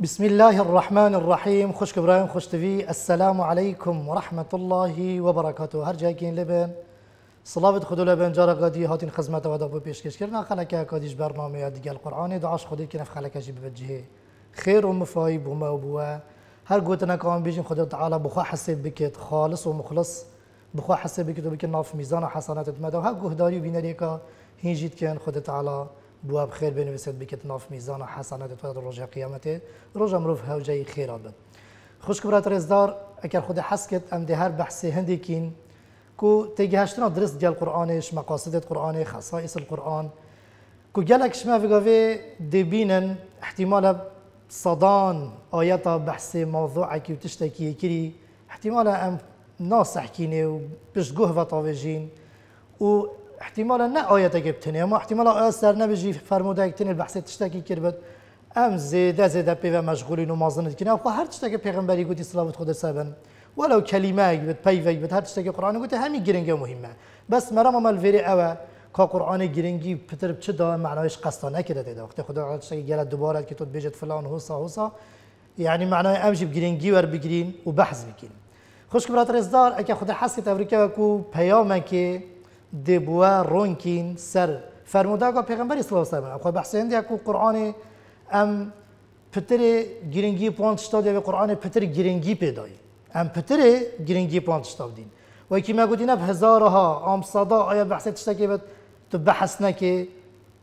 بسم الله الرحمن الرحيم خوش كبرايم خوش تفي السلام عليكم ورحمة الله وبركاته هر جاكين لبن صلاة خدو لبن جارا قدی هاتین خدمت و دبو پیشکش کردن خلق کادیش برنامه ديگه القرآن دعاش خدو که خلقا جي ببجه خير خیر بوما وبوا هر قوتنا نکام بيجين خدو تعالى بخوا حسب بكت خالص ومخلص بخوا حسب بكت وبكت ناف ميزان حسنات مدام هر گوه داری و بینری که هنجید کن خدا خير بين بنویسد بكت ناف ميزان حسنات تو در قيامته قیامت مروف هاو جاي خير آبد خوش کبرات رزدار اكر خود حسكت ام ده هر بحث كو تيجي کو درس ديال القرآن ايش مقاصد القرآن خصائص القرآن كو جالك شما بگاوه دبینن احتمال صدان آياتا بحث موضوع كي تشتكي تشتکی احتمال ام ناصح كيني و بشگوه و احتمالا نه آیتک بتنه اما احتمالا آیت سر نبجی فرموده اکتنه بحث تشتکی کرد ام زیده زیده پی و مشغولین و مازنت کنه هر تشتک پیغمبری گوتی صلوات خود سبن ولو کلمه اک بت پی و بت هر تشتک قرآن گوتی همین گرنگه مهمه بس مرام مال ویری اوه که قرآن گرنگی پتر چه دا معنایش قصدا نکرده دیده وقتی خدا تشتکی گلد دوباره که تو بیجت فلان حسا حسا يعني معناه امشي بجرينجي ور بجرين وبحث بكين خشك برات رزدار اكا خد حسيت افريكا كو بيامك دبوا رونكين سر فرمودا قا پیغمبر صلی الله علیه و سلم خو بحثین دی کو قران ام پتر گرنگی پونت شتاد دی قران پتر گرنگی پیدای ام پتر گرنگی پونت شتاد دین و کی ما اف هزارها ام صدا آیا بحث کی بت تو بحث نکی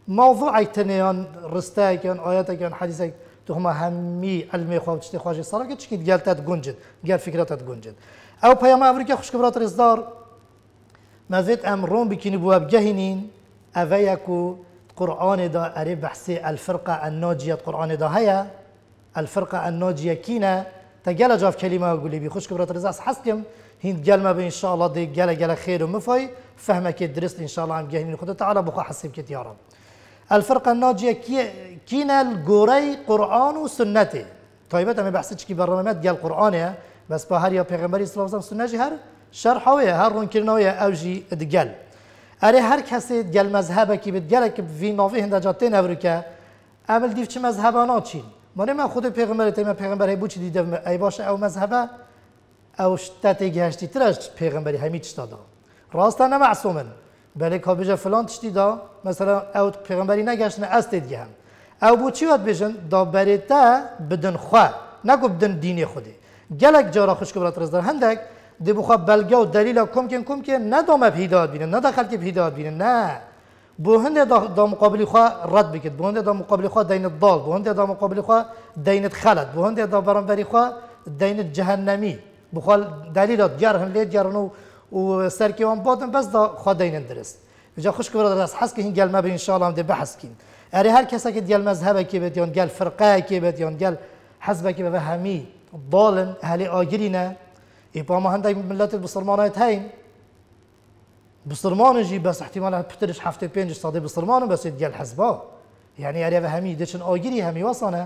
موضوع ایتنیان رستا آیات آیاتکیان حدیث تو هم همی علم خو تشتی خواجه سره کی چکی گلتت گنجد گل فکرتت گنجد او پیغمبر کی خوشکبرات رزدار مازيت أم روم بكين بواب جهنين أفيكو قرآن دا أري بحثي الفرقة الناجية قرآن دا هيا الفرقة الناجية كينا تجلا جاف كلمة قولي بي خوش كبرت رزاس حسكم هين جل ما إن شاء الله دي جلا جلا خير ومفاي فهمك درست إن شاء الله عم جهنين خد تعالى بقى حسيب حسبك يا رب الفرقة الناجية كي كينا الجوري قرآن وسنته طيب أنا بحثتش كي برنامج جال قرآن بس بهار يا پیغمبري صلى الله عليه وسلم سنة جهر شرح شەرح هەوەیە هەر هر ئەوژی دگەل. ئەرێ هەر کەسێت که مەزهبەکی بتگەلێکی ڤینۆڤی هەندەجات تێ نەڤکە ئەمل دیفچ مذهب ناچین. منێ من خود پیغمبر تیم پیغمبر ای بوچی دیده ای باشه؟ او مذهب او شتا گشتی ترش پێغمبەری هەمی شتادا. ڕاستە نەمەعسومن بەێ کابژە فلان دا. پیغمبری مثلا او نگشت مەسەرە دیگه هم هم. بو چی ئەو بیشند دا بریتا بدن خوا نگو بدن دینی خودی. گلک جارا خوش بڵات ڕزدە هندک. دی بخواه بلگه و دلیل کم کن کم کن نه دامه پیداد بینه نه داخل که پیداد بینه نه بوهند دا مقابلی خواه رد بکد بوهند دا مقابلی خواه دینت ضال بوهند دا مقابلی خواه دینت خلط بوهند دا برانبری خواه دینت جهنمی بخواه دلیلات جرهن لید جرهن و سرکیوان بادن بس دا خواه این درست جا خوش که برادر از حس که این گلمه به انشاءالله هم ده بحث کن اری یعنی هر کس که دیال مذهب که بید گل فرقه که بید گل حزب که به همی ضالن اهل نه ئیپامە هەندێک ملەت بسلمانایت هەین بسلمانژی بەس احتیمالە پترش هەفتێ پێنج سادی بسلمان بەس گەل حەزبا یعنی يعني یاریێ هەمی دەچن ئاگیری هەمی وەسانە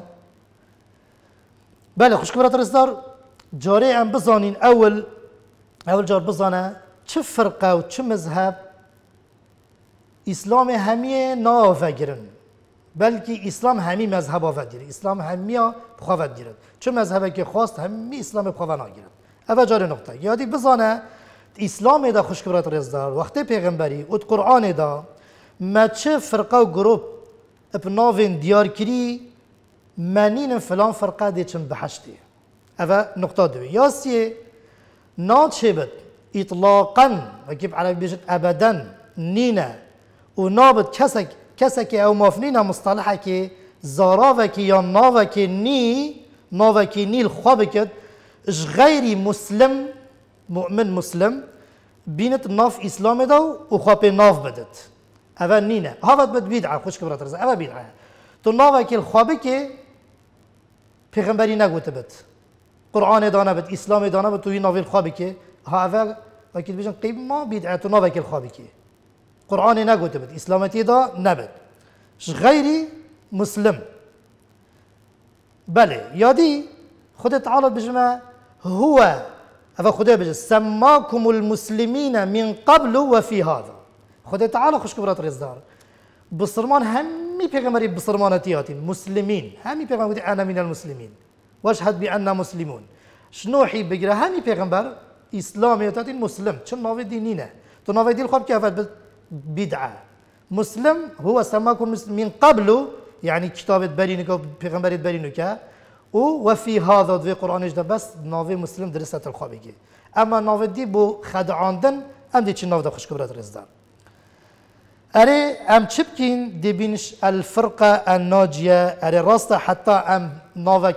بەلێ خوشکبرە ڕزدار جارێ ام بزانین اول اول جار بزانە چه فرقە و چه مذهب اسلام ئیسلامێ هەمیە ناوەگرن بەلکی ئیسلام هەمی مەذهب ئاوەگیری ئیسلام هەمیە بخواوەگیرن چه که خواست همی اسلام بخواوە ناگیرن اوه جار نقطه یادی بزانه اسلام دا خوشکبرات رزدار وقت پیغمبری و قرآن دا ما چه فرقه و گروپ اپناوین دیار کری منین فلان فرقه دی چن بحشتی اوه نقطه دو یاسی ناچه بد اطلاقا وكيف عربي بيجت ابدا نينا ونابد كسك كسك او مافنينا مصطلحك زاراوكي يا ناوكي ني ناوكي نيل خابكت اش غيري مسلم مؤمن مسلم بينت ناف اسلام دو وخابي ناف بدت اوا نينا هافت بد بدعه خوش كبرت رزا اوا بدعه تو ناف كي الخابي كي پیغمبري نگوت بد قران دانه بد اسلام دانه بد تو ناف الخابي كي ها اوا اكيد بيجن قيب ما بدعه تو ناف كي الخابي كي قران نگوت بد اسلامتي دا نبد اش غيري مسلم بله یادی خودت تعالی بجمه هو هذا خدا بجه سماكم المسلمين من قبل وفي هذا خدا تعالى خش كبرات رزدار بصرمان همی پیغمبری بصرمانتیاتی مسلمين همی پیغمبر بودی انا من المسلمين واشهد بأننا مسلمون شنوحي بقرا هاني پیغمبر اسلام يتاتي مسلم شنو نوفي دينينا تو نوفي دين خوب كيف بدعة مسلم هو سماكم من قبل يعني كتابة برينك او بيغمر برينك و وفي هذا دوی قرآنش ده بس ناوی مسلم درسته تلخوا بگی اما ناوی دی بو خدعاندن ام دی چی ناو دا خوش کبرت رزدن اري ام چپ کین دی بینش الفرق الناجیه اري راست حتی ام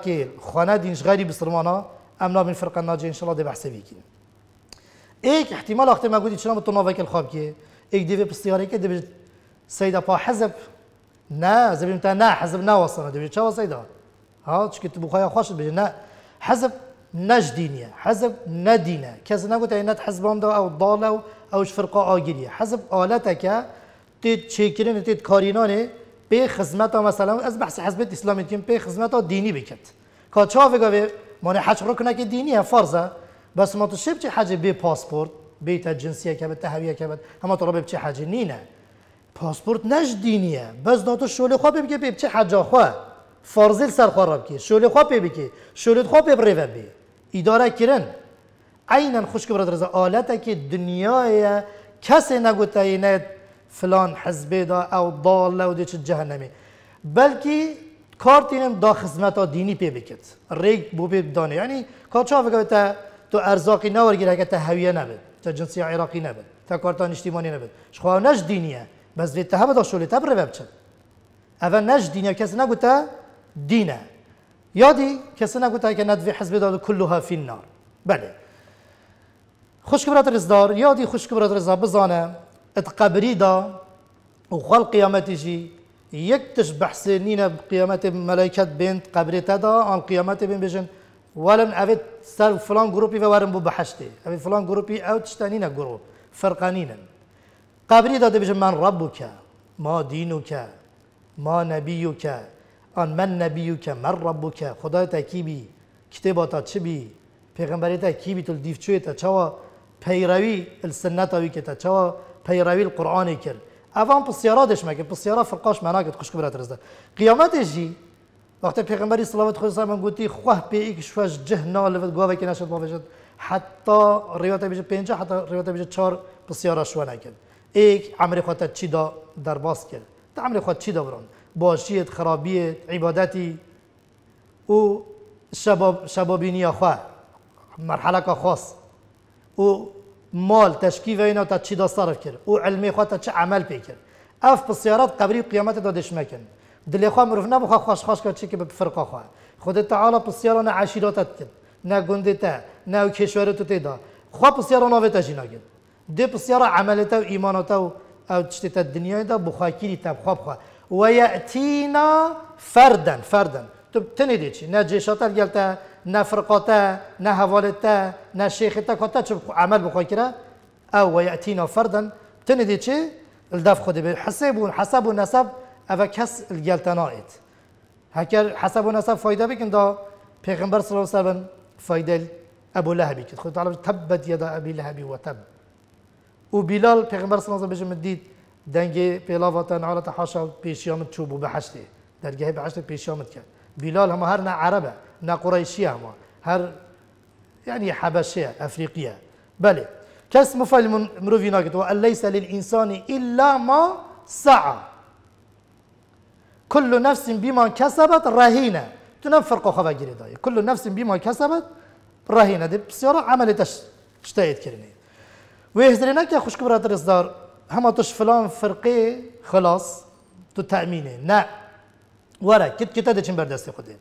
که خانه دینش غيري بسرمانا ام ناو فرق الناجیه انشالله دی الله دي بحثي احتمال ايك مگودی اختي ما تو چنا که ناوكي الخواب كي ايك دي بستياري كي دي سيدة با حزب زبیم تا نه حزب نه نا دی دي چه وصيدة ها چکت بخوای خوش بشه نه حزب دینیه حزب ندينة كذا نقول عينات حزبهم ده أو ضال أو أوش فرقة آجرية حزب که تی تشيكرين نتی كارينانه به خدمتا مثلا از بحث حزب اسلامی به به خدمتا دینی بکت چا وگا من حج رکنه که دینیه فرضه بس ما تو شب چه حج به پاسپورت به تا جنسیه که به تهویه که همه تو به چه حج نینه پاسپورت نش دینیه بس داتو شغل خواه بگه به چه حج خواه فارزل سر خراب کی شول خواب پی بکی شول خواب پی ریو بی اداره کردن عینا خوشک برادر از آلت که دنیای کسی نگوته اینه فلان حزب دا او ضال و دیچ جهنمی بلکی کار تینم دا خدمت دینی پی بکت ریگ بو پی یعنی کار چا بگوته تو ارزاقی نورگیره که تهویه نبید تا جنسی عراقی نبید تا کارتان اجتماعی نبید شخواه نش دینیه بس ویت تهبه دا شولی تب رو اول نش دینیه کسی نگوته دینه یادی کسی نگوتا که ندوی حزب داد کلها فی النار بله خوشک برادر ازدار یادی خوشک برادر ازدار ات قبری دا و خال قیامتی جی یک تش بحث نینه قیامت ملائکت بین قبری تدا آن قیامت بین بجن ولن اوید سر فلان گروپی و ورن بو بحشتی اوید فلان گروپی او تشتانینه گروپ فرقانینه قبری داده بجن من ربو که ما دینو که ما نبیو که آن من نبیو که من ربو که خدای تا کی بی کتبا تا چی بی پیغمبری تا کی بی تل دیفچوی تا چوا پیروی السنت اوی که تا چوا پیروی القرآنی کرد اوان پسیارا دشمه که پسیارا فرقاش معنا کد خوشک برات رزده قیامت جی وقتی پیغمبری صلوات خود سلام گوتی خواه پی ایک شوش جهنا لفت گوه که نشد مافشد حتی روایت بیجه پینجه حتی روایت بیجه چار پسیارا شوه نکد ایک عمری خود چی دا در باز کرد تا عمری خواه چی دا براند باشیت خرابیت عبادتی او شباب شبابینی خواه مرحله که خاص او مال تشکیف اینا تا چی دستار صرف کرد او علمی خواه تا چه عمل پی کرد اف بسیارات قبری قیامت دادش مکن دلی خواه مروف نبخوا خوش خوش کرد چی که بفرقا خواه خود تعالی بسیاران عشیراتت کرد نه گنده تا نه کشورتو تیدا خواه بسیاران آوه تجینا کرد دی بسیار عملتا و ایمانتا و او تشتی تا دنیای دا بخواه کیری تا بخواه بخواه ويأتينا فردا فردا تو تنديتش نا جيشاتا قالتا نا فرقاتا نا هوالتا نا شيختا كوتا عمل بخوكرا أو ويأتينا فردا تنديتش الدف خدي بحسب حسب ونسب أفا كس الجلتا نايت هكر حسب ونسب فايدة بكن دا پیغمبر صلى الله عليه وسلم فايدة أبو لهب كت خدي تبت يد أبي لهب وتب وبلال پیغمبر صلى الله عليه وسلم بجمديد دنگی پیلاواتن علت حاشا پیشیامت چوب و بحشته درگه بحشت پیشیام کرد بلال هم هر نه عربه نه قريشية هم هر یعنی حبشية أفريقية بله کس مفعل مروفي ناقد وأن ليس للإنسان إلا ما سعى كل نفس بما كسبت رهينة تنام فرق خفا جري كل نفس بما كسبت رهينة دي بسيارة عملتش اشتايت كرني ويهزرناك يا خوشك برادر إصدار توش فلان فرقه خلاص تو تأمینه نه وره کت کتا دچین بر دست خوده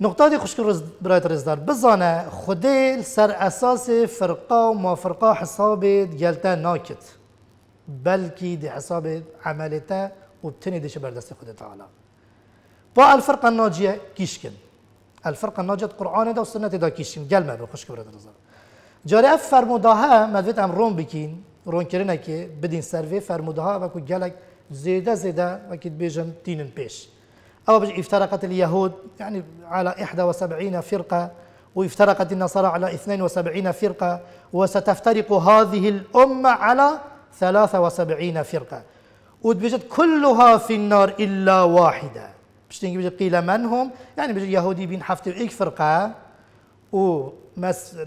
نقطه دی خوشک روز برایت رزدار بزانه خوده سر اساس فرقه و ما فرقه حساب گلتا ناکت بلکی دی حساب عملتا و بتنی دیش بر دست خود تعالی با الفرقه الناجیه کیش کن الفرقه قرآن دا و سنت دا کیش کن گلمه بر خوشک برایت رزدار جاری اف فرموده ها مدوید ڕۆنکردنێکی بدین و که وەکو زیده زیده و که بیجن تینن پیش أو افترقت اليهود يعني على 71 فرقة وافترقت النصارى على 72 فرقة وستفترق هذه الأمة على 73 فرقة بجد كلها في النار إلا واحدة بجد قيل من هم يعني بيجي يهودي بين حفتة فرقة و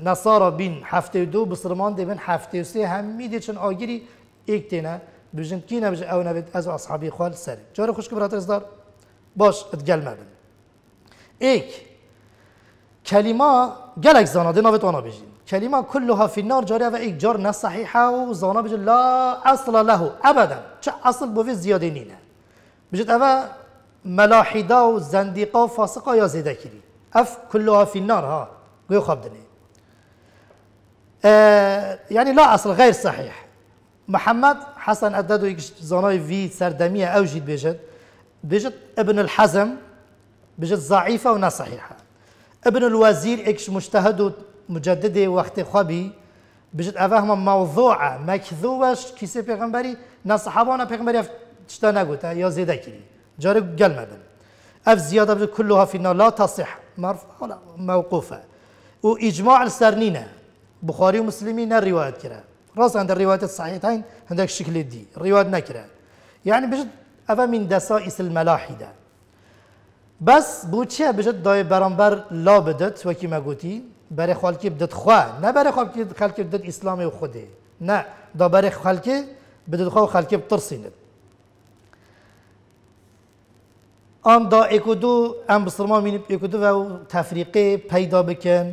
نصارا بین هفته دو بسرمان دی بین هفته سه هم میده چون آگیری ایک دینا بجن کی نبجه او نبید از اصحابی خوال سری جاره خوش که دار باش ادگل مبن ایک کلمه گل اک زانا دی نابید بجین کلمه کلها فی نار جاری و ایک جار نصحیحا و زانا بجن لا اصل له ابدا چه اصل بوی زیاده نه بجد اوه ملاحیده و زندیقه و فاسقه یا اف فی نار ها غير عبد الله يعني لا أصل غير صحيح محمد حسن أدادو يكش زناي في سردمية أوجد بيجت بيجت ابن الحزم بيجت ضعيفة ونا صحيحة ابن الوزير اكش مجتهد مجدد وقت خبي بيجت أفهم موضوع مكذوبش كيسي بيغمبري نا صحابونا بيغمبري تشتانا قوتا يا زيدا كيري جاري قلمة اف زياده كلها في لا تصح مرفوع موقوفه و اجماع سەر نینە بخاری و مسلمی نەڕیواەت کرا ڕاستان دە ڕیواتە ساحتین هەندێک شکلی دی ڕیوات نەکرا یعنی يعني بژت من دسائس الملاحدة بس بەس بجد داي برانبر لا بدت لا ما قوتي بري خالكي بدت خوا نەبەرە خالکی خالكي بدت إسلامي و نا دا بري خالكي بدت خوا و خەلکی آن ئەم دا ئێکودو ئەم بسرما مینب ئێکودو و تەفریقی پیدا بکەن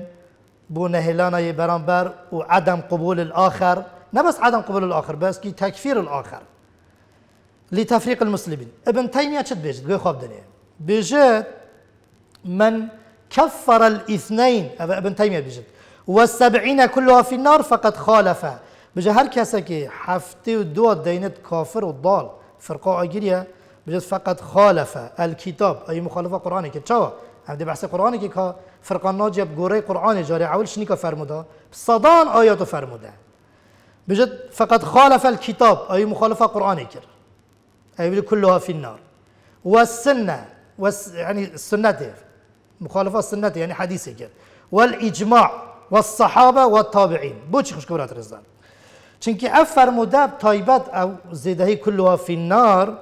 بو نهلانة برانبر وعدم قبول الآخر نه بس عدم قبول الآخر بس كي تكفير الآخر لتفريق المسلمين ابن تيمية شد بيجد قوي خواب دنيا بيجد من كفر الاثنين ابن تيمية بيجد والسبعين كلها في النار فقد خالف بيجد هر كسكي حفتي ودو دينت كافر وضال فرقاء اجريا بيجد فقد خالف الكتاب اي مخالفة قرآني كتشوه هفده بحث قرآن که که فرقان ناجی گوره قرآن جاره شنی که فرموده صدان آیاتو فرموده بجد فقط خالف الكتاب أي مخالفة کرد كر أي كلها في النار والسنة والس يعني السنة مخالفة السنة يعني و الصحابة والإجماع والصحابة والتابعين چی خش کبرات رزدان چنکی اف فرموده طيبات أو زیدهی كلها في النار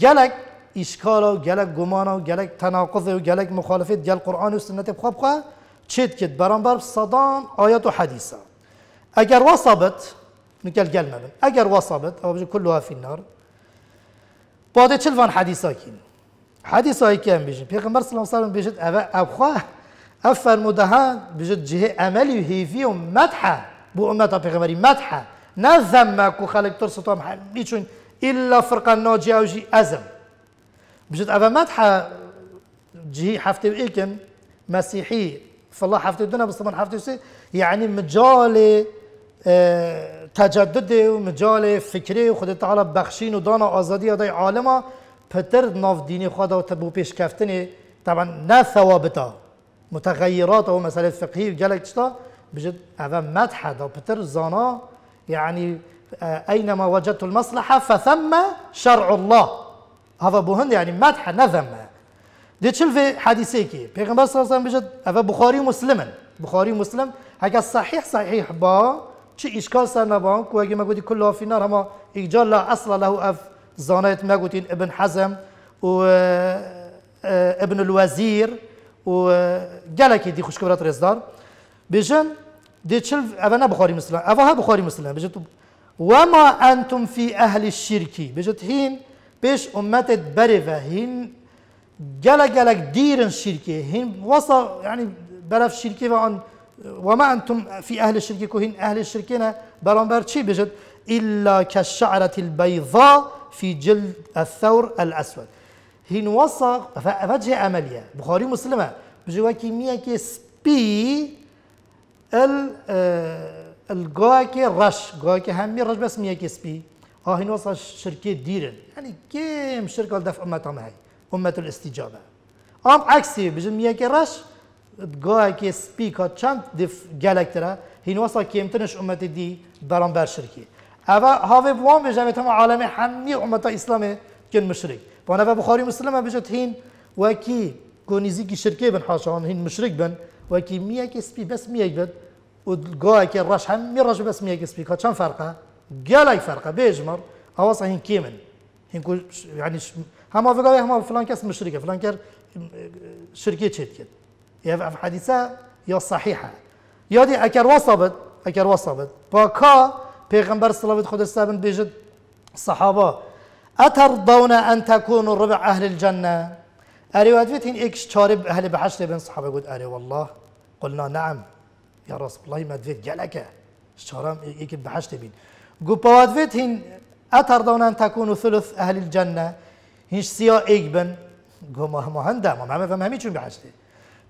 گلک اشکال و گلک گمان و گلک تناقض و گلک مخالفت گل قرآن و سنت بخواب خواه چید کد برانبر صدام آیات و حدیثا اگر وصابت نکل گل مبن اگر وصبت او كلها في النار بعد تشلفان حديثا كين که كان بيجي بيغمبر صلى الله عليه وسلم بيجي ابخا افر مدها بيجي جهه املي و ومدحه بو امتا بيغمبري مدحه نذمك وخلق ترسطهم حميتشون الا فرقه ناجی اوجی ازم بجد أبا مدحة جي حفتي وإيكن مسيحي فالله حفتي ودنا بس طبعا حفتي وسي يعني مجال آه، تجددي ومجال فكري وخد تعالى بخشين ودانا ازادي اداي عالمه بتر ناف ديني خدا وتبو بيش پیش طبعا نا ثوابتا متغيرات او مسألة فقهية و تشتا بجد أبا مدحه دا بتر زانا يعني اينما آه، وجدت المصلحة فثم شرع الله هذا بوهن يعني مدح نذم دي في حديثي كي بيغمبر صلى الله عليه وسلم بجد هذا بخاري مسلم بخاري مسلم هكا صحيح صحيح با چه اشكال سر نبان كو اگه ما گوتي كلها في نار هما اجال لا اصل له اف زانيت ما گوتين ابن حزم و اه، اه، ابن الوزير و اه، گلکی دي خوشكبرات رزدار بجن دي چل انا بخاري مسلم هذا بخاري مسلم بجد وما انتم في اهل الشرك بجد حين پیش امت بریفه هین جلق جلق ديرن شركة هن وصل يعني برف شركة وعن وما أنتم في أهل الشركة كهن أهل الشركة برامبر شي بجد إلا كالشعرة البيضاء في جلد الثور الأسود هين وصل فجه عملية بخاري مسلمة بجوا كمية سبي ال اه، الجواكي رش جواكي همي رش بس مية سبي آه هي نوصل شركة ديرن يعني كم شركه لدف أمة معي امه الاستجابه ام عكسي يا كرش تقول كي سبيكا چند دف جالكترا هي نوصل كم تنش امه دي برام بر شركه أبا هاوي بوان بجمت تما عالم حمي امه اسلامي كن مشرك في بخاري مسلمه بجت هين وكي كونيزي كي شركه بن حاشان هين مشرك بن وكي مية كي سبي بس مية بد وقاعد كي رش حمي رش بس مية كي سبي كاتشان فرقه جالاي فرقه بيجمر او صحين كيمن هنكو يعني ش... هما في قال هما فلان كاس مشركه فلان كير شركه شركه يا في حديثه يا صحيحه يا دي اكر وصبت اكر وصبت باكا بيغمبر صلى الله عليه وسلم بيجد صحابه اترضون ان تكونوا ربع اهل الجنه اريو ادفتين اكس شارب اهل بحشت بين صحابه قلت اري والله قلنا نعم يا رسول الله ما ادفت جلك شارم اكل بحشت بين قبوات فيت أتر أترضون أن تكونوا ثلث أهل الجنة هنش سيا إيجبن قوم هم هندا ما ما فهم همي شو بعشتي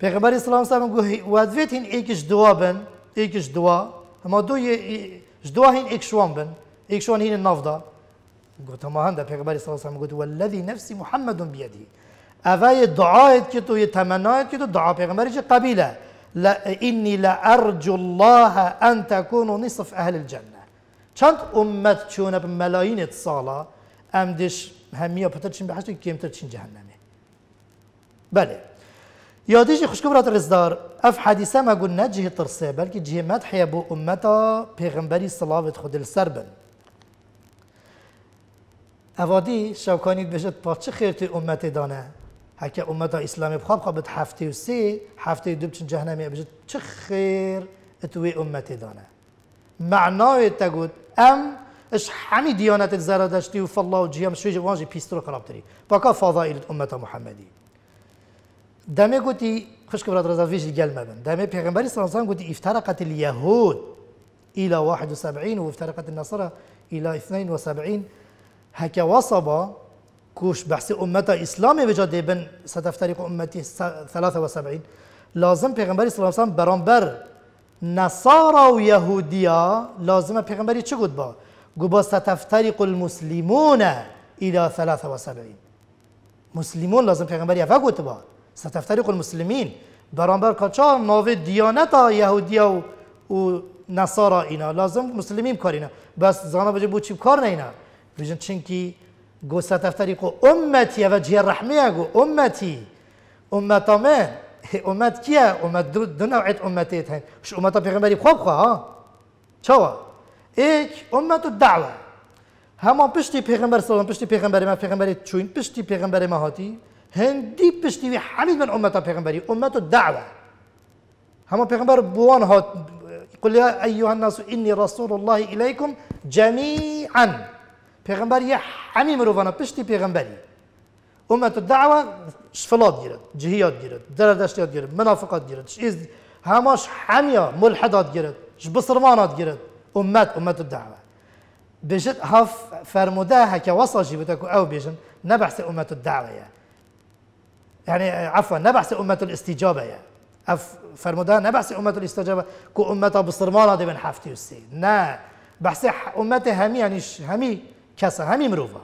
بيغمبر السلام سلام قو وادفيت هن إيكش بن إيكش دوا هما دو جدوا هن إيكشوان بن إيكشوان هن النفضة قلت هما هندا بيغمبر السلام سلام قلت والذي نفسي محمد بيده أفاي دعايت كتو يتمنايت كتو دعا بيغمبر قبيلة لا إني لأرجو الله أن تكونوا نصف أهل الجنة چند امت چونه به ملاین اتصالا امدش همیا پتر چین بحشت و گیمتر چین جهنمه بله یادیش خوشکو برات رزدار اف حدیثه ما قلنا جهه ترسه بلکه جهه مدحیه بو امتا پیغمبری صلاوت خود السربن بن اوادی شوکانی بشت پا چه خیر امت دانه هکه امتا اسلامی بخواب خواب هفته و سه هفته دوب چین جهنمی بشت چه خیر اتوی امت دانه معنای تگود ام اش حمي ديانات زردشتی و فالله و جیام شویج وانجی پیستر و خرابتری باکا فضائل امت محمدي دمه قوتي خشك براد رضا فيجي گل مبن دمه پیغمبر صلى الله عليه وسلم قوتي افترقت اليهود الى 71 وافترقت النصارى الى 72 هكا وصبا كوش بحث امت اسلامي بجد بن ستفترق امتي 73 لازم پیغمبر صلى الله عليه وسلم برانبر نصارا و یهودیا لازمه پیغمبری چه گفت با گو با ستفترق المسلمون الی ثلاث و سبعین مسلمون لازم پیغمبری اول گفت با ستفترق المسلمین برانبر کچا ناوی دیانتا یهودیا و, و نصارا اینا لازم مسلمین کار اینا بس زانا بجه بود چیم کار نه اینا بجن چنکی گو ستفترق امتی و جه رحمیه گو امتی من امت کیه امت دو, دو نوعیت امتیت هن ش امت پیغمبری خوب خواه چوا ایک امت الدعوه همان پشتی پیغمبر سلام پشتی پیغمبر ما پیغمبری چوین پشتی پیغمبر ما هاتی هندی پشتی وی حمید من امت پیغمبری امت الدعوه همان پیغمبر بوان هات قل يا أيها الناس إني رسول الله إليكم جميعا پیغمبر یه همه مروفانا پشتی پیغمبری أمة الدعوة شفلات جرت جهيات جيرت، دردشتيات جيرت، منافقات جيرت، شئيز هماش حمية ملحدات جيرت، شبصرمانات جيرت، أمة أمة الدعوة بجد هف فرموده هكا وصل جيبتك أو بيجن نبحث أمة الدعوة يعني عفوا نبحث أمة الاستجابة يا اف فرموده نبحث أمة الاستجابة كو أمة بصرمانة دي بن حفتي وسي نا بحث أمة همي يعني همي كاسة همي مروفه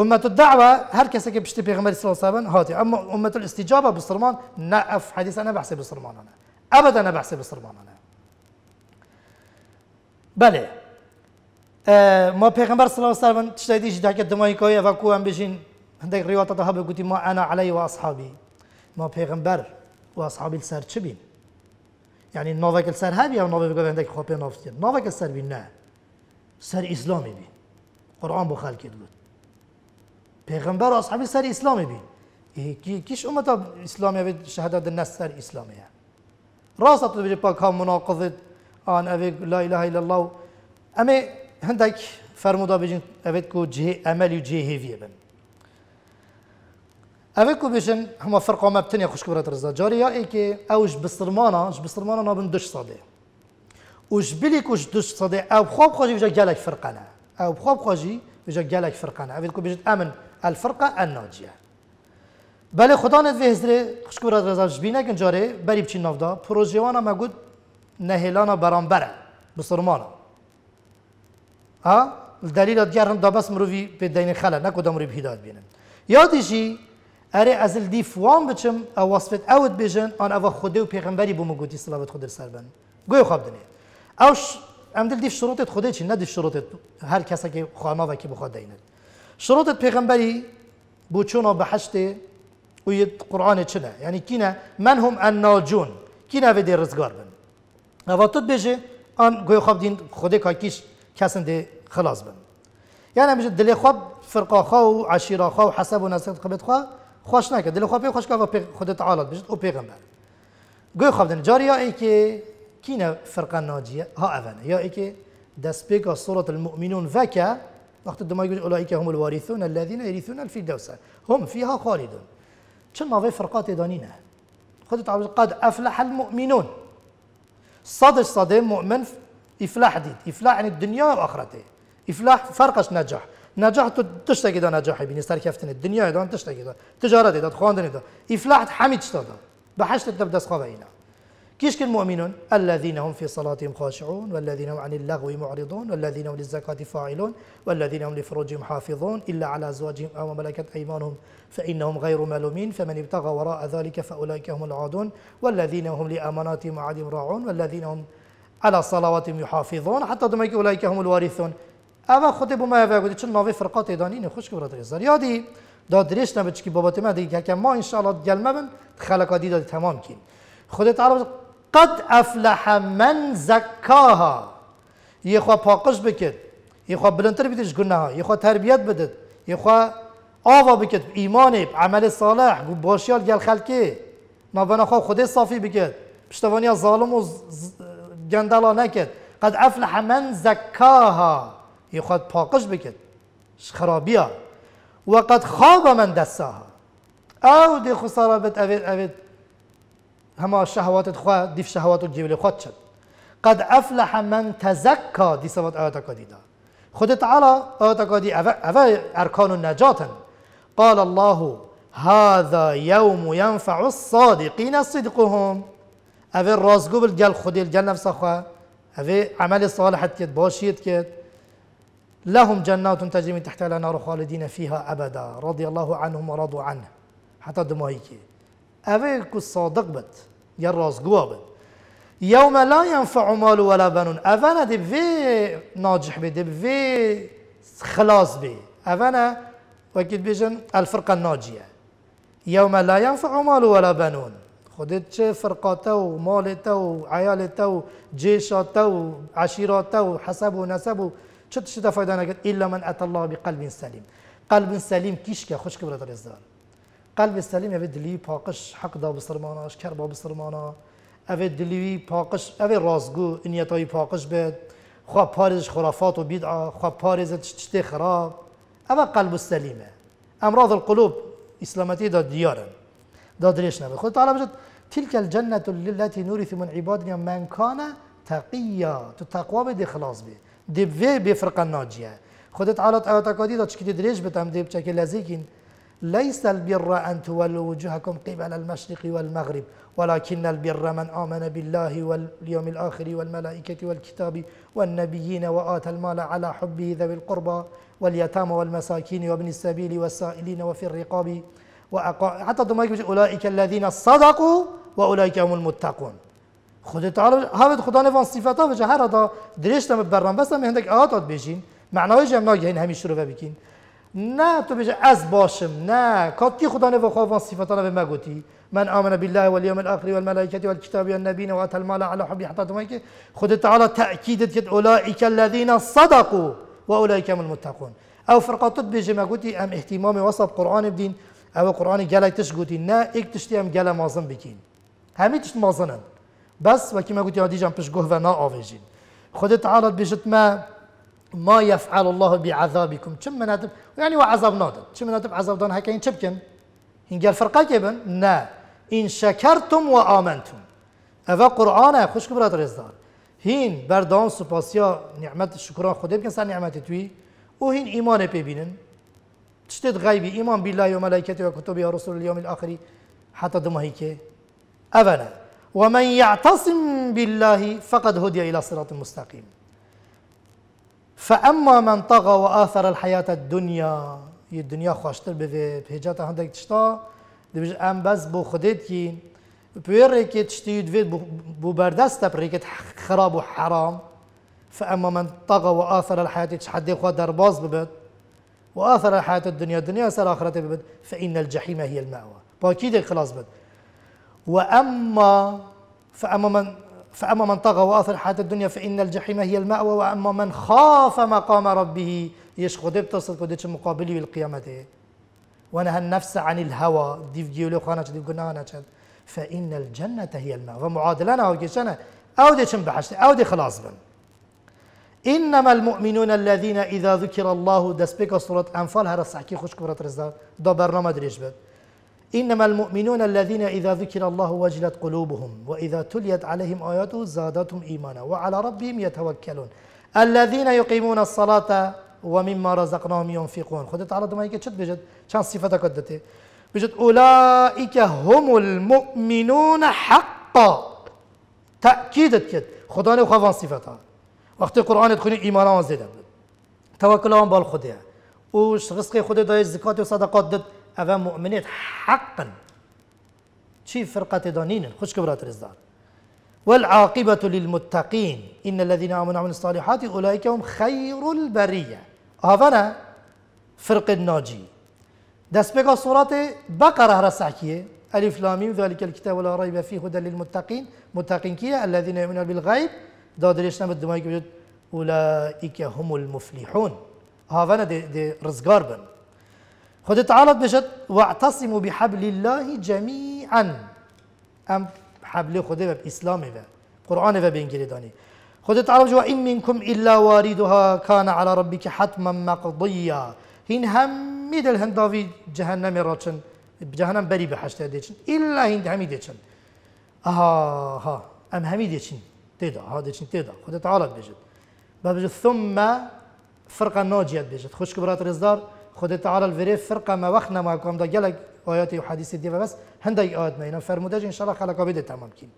أمة الدعوة هر كسا كي بشتي بيغمبر صلى الله عليه وسلم هاتي أما أمة الاستجابة بصرمان نعف حديث أنا بحسب بصرمان أنا أبدا أنا بحسب بصرمان أنا بله اه، ما پیغمبر صلى الله عليه وسلم سلم تشتیدی جدا که دمای کوی و ام بشین هندك رواطة تهابي به ما انا علي وأصحابي ما بيغمبر وأصحابي السر تشبين يعني نوفاك السر هابي او نوفاك عندك خوبي نوفاك السر نوک نا سر إسلامي بین قرآن بخال خلق پیغمبر و اصحابی سر اسلام بین کیش امت اسلامی بید شهادت نه سر اسلامی راست تو بجی پاک ها مناقضت آن اوی لا اله الا الله اما هندک فرمودا بجین اوی کو جه عملی و جه هیویه بن اوی کو بجین همه فرق فرقا مبتنی خوشکبرت رزا جاری یا ای که اوش بسرمانا اوش بسرمانا نابن دش صاده وش بليك وش دوش صدي او بخوب خوجي بجا قالك فرقنا او بخوب خوجي بجا قالك فرقنا عبيد کو بجد امن الفرقه الناجیه بله خدا نت به هزره خشکورا رضا جبینه کن جاره بری بچین نافدا پروژیوانا مگود نهلانا برانبره بسرمانا ها دلیل دیگر هم دابس مروی به دین خلا نکود مروی به هدایت بینن یادیشی اره از الدیف وان بچم او وصفت اوت بیجن آن او خوده و پیغمبری بوم گوتی صلوات خود سر بن گوی خواب دنه اوش ام دل دیف شروطت خوده چی نه دیف شروطت هر کسا که خوانا و که بخواد دینه شروطت پێغمبەری بۆ چۆنەوە بە حەشتێ و قورآانێ چنە یعنی کینە من هم ئەن ناجون کی ناوێ دێ ڕزگار بن ئەوە تت بێژێ ئەم گوێ خەبدین خودێک کاکیش کەسن دێ خلاص بن یان ئەمژ دلێ خواب فرقاخوا و عشیراخوا و حەسەب و ناسب قبێتخوا خۆش ناکە دلخوا پێ خۆشکەوە خودت عاڵت بژت و پێغمبەر گوێ خەبدن جاریا ئەیکێ کینە فرقان ناجیە ها ئەڤەنە یا ئەیکێ دەست پێکە سوڵەت المؤمنون ڤەکە وقت الدماء يقول أولئك هم الوارثون الذين يرثون الفردوس هم فيها خالدون شن ما في فرقات دانينا خدت قد أفلح المؤمنون صدر صدر مؤمن إفلاح ديد إفلاح عن الدنيا وآخرته إفلاح فرقش نجاح نجاح تشتكي دا نجاح بين سر كفتن الدنيا تشتكي دا تجارة دا تخوان دا إفلاح حميد شتا دا بحشت تبدأ سخابينا كيش كن مؤمنون الذين هم في صلاتهم خاشعون والذين هم عن اللغو معرضون والذين هم للزكاة فاعلون والذين هم لفروجهم حافظون إلا على أزواجهم أو ملكة أيمانهم فإنهم غير ملومين فمن ابتغى وراء ذلك فأولئك هم العادون والذين هم لأماناتهم معاد راعون والذين هم على صلواتهم يحافظون حتى دمك أولئك هم الوارثون أما خطب ما يفعل چون نوفي فرقات إدانين خشك كبرات غزار يادي داد دريش نبتشكي بابات ما دي كما إن شاء الله گلمه بن خلق دادي تمام كين خودت عرب قد افلح من زكاها یخوا پاکش بکد یخوا بلندتر بیدش گناها یخوا تربیت بدد یخوا آوا بکد ایمان عمل صالح گو باشیال گل خلکی بنا خواه خود صافی بکد پشتوانی ظالم و گندلا نکد قد افلح من زكاها یخوا پاکش بکد خرابیا وقد خواب من دستاها او دي خسارة بت اوید اوید هما شهوات خوا دیف شهوات و جیبل خود شد قد افلح من تزكى دي سوات آیات کدی دا خود تعالی آیات کدی افا اركان و قال الله هذا يوم ينفع الصادقين صدقهم افا رازگو بالجل خودی الجنة نفس خوا اوه عمل صالحت کد باشيت كت لهم جنات تجري من تحتها الانهار خالدين فيها ابدا رضي الله عنهم ورضوا عنه حتى دمهيكي اوه کو صادق بد یا رازگوا بد یوم لا ينفع مال ولا بنون اوه دب وی ناجح بی دب وی خلاص بی اوه وكيد بيجن الفرقة الناجية يوم لا ينفع مال ولا بنون خدت چه فرقاته ومالته وعيالته وجيشاته وعشيراته وحسبه ونسبه چه تشتا فايدة إلا من أتى الله بقلب سليم قلب سليم كيشكا خشك برادر الزار قلب سلیم اوه دلی پاکش حق دا بسرمانا اشکر با بسرمانا اوه دلی پاکش اوه رازگو انیتای پاکش بید خواه پارزش خرافات و بیدعا خواه پارزش چشته خراب اوه قلب سلیمه امراض القلوب اسلامتی دا دیارن دا دریش نبه خود تعالی بجد تلك الجنة التي نورث من عبادنا من كان تقيا تو تقوا بده خلاص بي دي بفرقه ناجيه خودت على آیات کادی دا چکی دریش بتم دی بچه که لذیکین ليس البر أن تولوا وجوهكم قبل المشرق والمغرب ولكن البر من آمن بالله واليوم الآخر والملائكة والكتاب والنبيين وآتى المال على حبه ذوي القربى واليتامى والمساكين وابن السبيل والسائلين وفي الرقاب وأقا... حتى دماغ أولئك الذين صدقوا وأولئك هم المتقون خود تعالی هذا خدا نوان صفتا و جهر دا بس برنبستم هندک آتات بشین معنایش هم ناگهین همیشه رو بکین نه تو بشه از باشم نه کاتی خدا نه و صفتانه به مگوتی من آمن بالله و الیوم الاخر و والكتاب و وآتى و النبین و المال على حبی حتی تمایی که خود تعالی تأکیدت که اولئک صدقوا و اولئک المتقون او فرقاتت ما مگوتی ام اهتمام وسط قرآن بدین او قرآن گلک تش گوتی نه ایک تشتی أم گل مازن بکین همه تشت مازنن بس و که مگوتی أم پش گوه و نا آویجین خود تعالی بشت ما ما يفعل الله بعذابكم كم مناتب يعني وعذاب نادم كم مناتب عذاب دان هكاين شبكن قال فرقه كيبن نا إن شكرتم وآمنتم أفا قرآن خوش كبرات رزدار هين بردان سپاسیا نعمت شکران خدا بكن سر نعمت توي و هين ايمان ببينن تشتد غيبي ايمان بالله وملائكته ملائکته و اليوم الاخر حتى دمهی هيك اولا ومن يعتصم بالله فقد هدي الى صراط مستقيم فاما من طغى واثر الحياه الدنيا الدنيا دنیا خوشتر به هجات هندک تشتا دبج ام بس بو خودت کی بيري يدفيد بو بردست بريكت خراب وحرام فأما من طغى وآثر الحياة تشحدي خوا درباز ببت وآثر الحياة الدنيا الدنيا سر آخرته ببت فإن الجحيم هي المأوى باكيد خلاص بد وأما فأما من فأما من طغى وآثر الحياة الدنيا فإن الجحيم هي المأوى وأما من خاف مقام ربه يشخو خدي بتصل كوديش مقابلي بالقيامة دي ونهى النفس عن الهوى ديف جيولي خانا ديف قلنا فإن الجنة هي المأوى فمعادلنا أو كيشنا أو ديش بحشت أو دي خلاص بن إنما المؤمنون الذين إذا ذكر الله دسبيك صورة أنفال هرا صحكي خوش كبرت رزاق دو برنامج ريش بد إنما المؤمنون الذين إذا ذكر الله وجلت قلوبهم وإذا تليت عليهم آياته زادتهم إيمانا وعلى ربهم يتوكلون الذين يقيمون الصلاة ومما رزقناهم ينفقون خدا على دمائك شد بجد شان صفة کدته بجد أولئك هم المؤمنون حقا تأكيدت كد خدا نه خوان وقت القرآن وقتی إيمانا تخونی ایمان آن وش بود رزق خود دای زكاة وصدقات دت مؤمنات حقا شي فرقه فرقەتی خش كبرات رزدان والعاقبة للمتقين إن الذين آمنوا وعملوا الصالحات أولئك هم خير البرية هذا فرق الناجي دس بقى سورة بقرة رسعكية ألف لامين ذلك الكتاب ولا ريب فيه هدى للمتقين متقين كيا الذين يؤمنون بالغيب دادريش نمد دمائك أولئك هم المفلحون هذا دي, دي رزقار بن خود تعالت بشد واعتصموا بحبل الله جميعا ام حبل خود و اسلام و قرآن و بینگیری دانی خود تعالت جوا این منکم الا واردها كان على ربك حتما مقضیا هین هم میدل هنداوی جهنم را چند جهنم بری به حشت دیچن الا هند همی دیچن آها ها ام همی دیچن تدا ها دیچن تدا خود تعالت بشد بعد بشد ثم فرق ناجیت بشد خوشک برات رزدار خود تعالی الوری فرقه ما وقت نما کام دا گلگ آیات و حدیث دیو بس هندای آیات ما اینا فرموده ان شاء الله خلقا بده تمام کین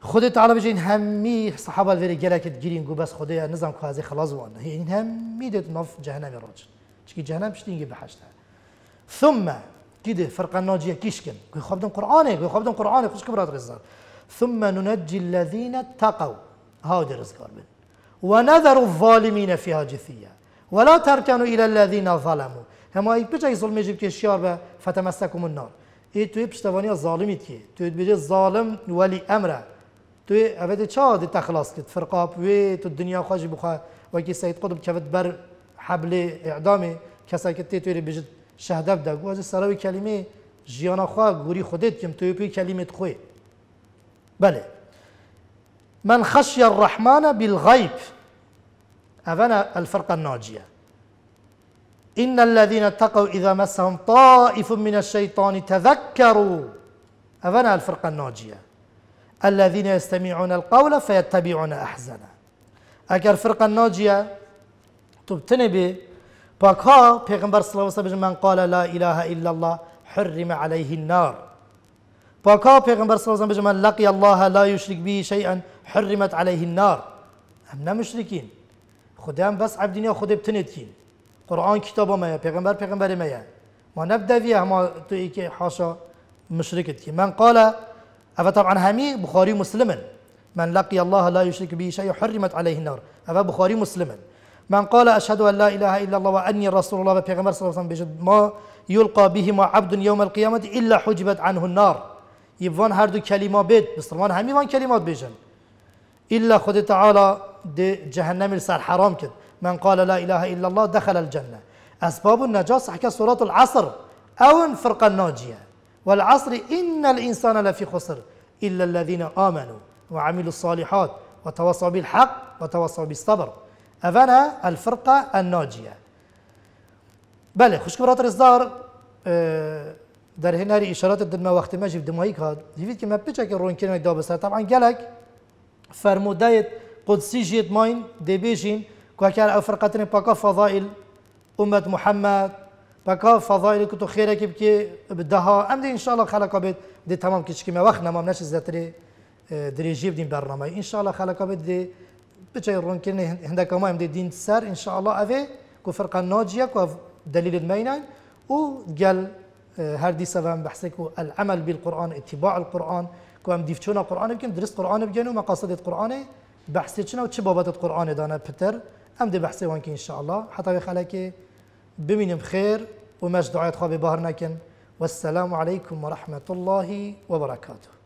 خود تعالی بجین همی صحابه الوری گلکت گیرین گو بس خدایا نظام که از خلاص وان این همی دت نف جهنم راج چکی جهنم پشتینگی بهشت ثم كده فرقة ناجية كيشكن خبدن قرآنك خبدن قرآنك خش كبرات رزق ثم ننجي الذين اتقوا هاو رزقار بن ونذر الظالمين فيها جثية ولا تركنوا إلى الذين ظلموا هما أي بجاي ظلم يجب كشيار با فتمسكم النار اي توي بشتوانيا ظالميت كي توي بيجي ظالم ولي أمره توي أبدا شاد تخلص كت فرقة بوي تو الدنيا خاج بخا وكي سيد قطب كفت بر حبل إعدامي كسا كتي توي بيجي شهدة دا جواز سراوي كلمة جيانا خوا غوري خودت كم توي بي كلمة خوي بله من خشي الرحمن بالغيب أفنى الفرقة الناجية إن الذين اتقوا إذا مسهم طائف من الشيطان تذكروا أفنى الفرقة الناجية الذين يستمعون القول فيتبعون أحسنه اگر فرقة ناجية تبتنبي باكها پیغمبر صلى الله عليه وسلم من قال لا إله إلا الله حرم عليه النار باكها پیغمبر صلى الله عليه وسلم من لقي الله لا يشرك به شيئا حرمت عليه النار هم مشركين خدام بس عبد دنيا خدي بتنتين قرآن كتابة ما يا پیغمبر پیغمبر ما يا ما نبدأ فيها ما تو حاشا مشركت من قال أفا طبعا همي بخاري مسلما من لقي الله لا يشرك به شيء حرمت عليه النار أفا بخاري مسلما من قال أشهد أن لا إله إلا الله وأني رسول الله وبيغمبر صلى الله عليه وسلم ما يلقى بهما عبد يوم القيامة إلا حجبت عنه النار هر دو كلمة بيت بسرمان همي وان كلمات بيجن إلا خد تعالى دي جهنم سر حرام كد من قال لا إله إلا الله دخل الجنة أسباب النجاة حكى سورة العصر أو فرقة الناجية والعصر إن الإنسان لفي خسر إلا الذين آمنوا وعملوا الصالحات وتواصوا بالحق وتواصوا بالصبر أفنا الفرقة الناجية بله خوشك برات رزدار آه، در هنري إشارات الدماء وقت ما جيب دمائي كاد جيبت كما بيجاك الرون كلمة دابسة طبعا قالك فرمودايت قدسي جيد ماين دي بيجين كوكال او فرقتني باكا فضائل امة محمد باكا فضائل كتو خيرك بكي بدها ام دي ان شاء الله خلقه بيت دي تمام كيشكي ما وقت ما مناش زاتري آه، جيب دين برنامج ان شاء الله خلقه بيت دي بتجي رون كني هندك ام دي دين سر ان شاء الله افي كو فرقه ناجيه كو دليل آه، هر وقال سوام سفان بحثكو العمل بالقران اتباع القران كو ام ديفتونا قران يمكن درس قران بجنو مقاصد القران بحثي شنو و بابات القران دانا دانه ام دي بحثي وان ان شاء الله حتى خلکی ببینیم خیر وماش دعايات خوابي بهرناكن والسلام عليكم ورحمة الله وبركاته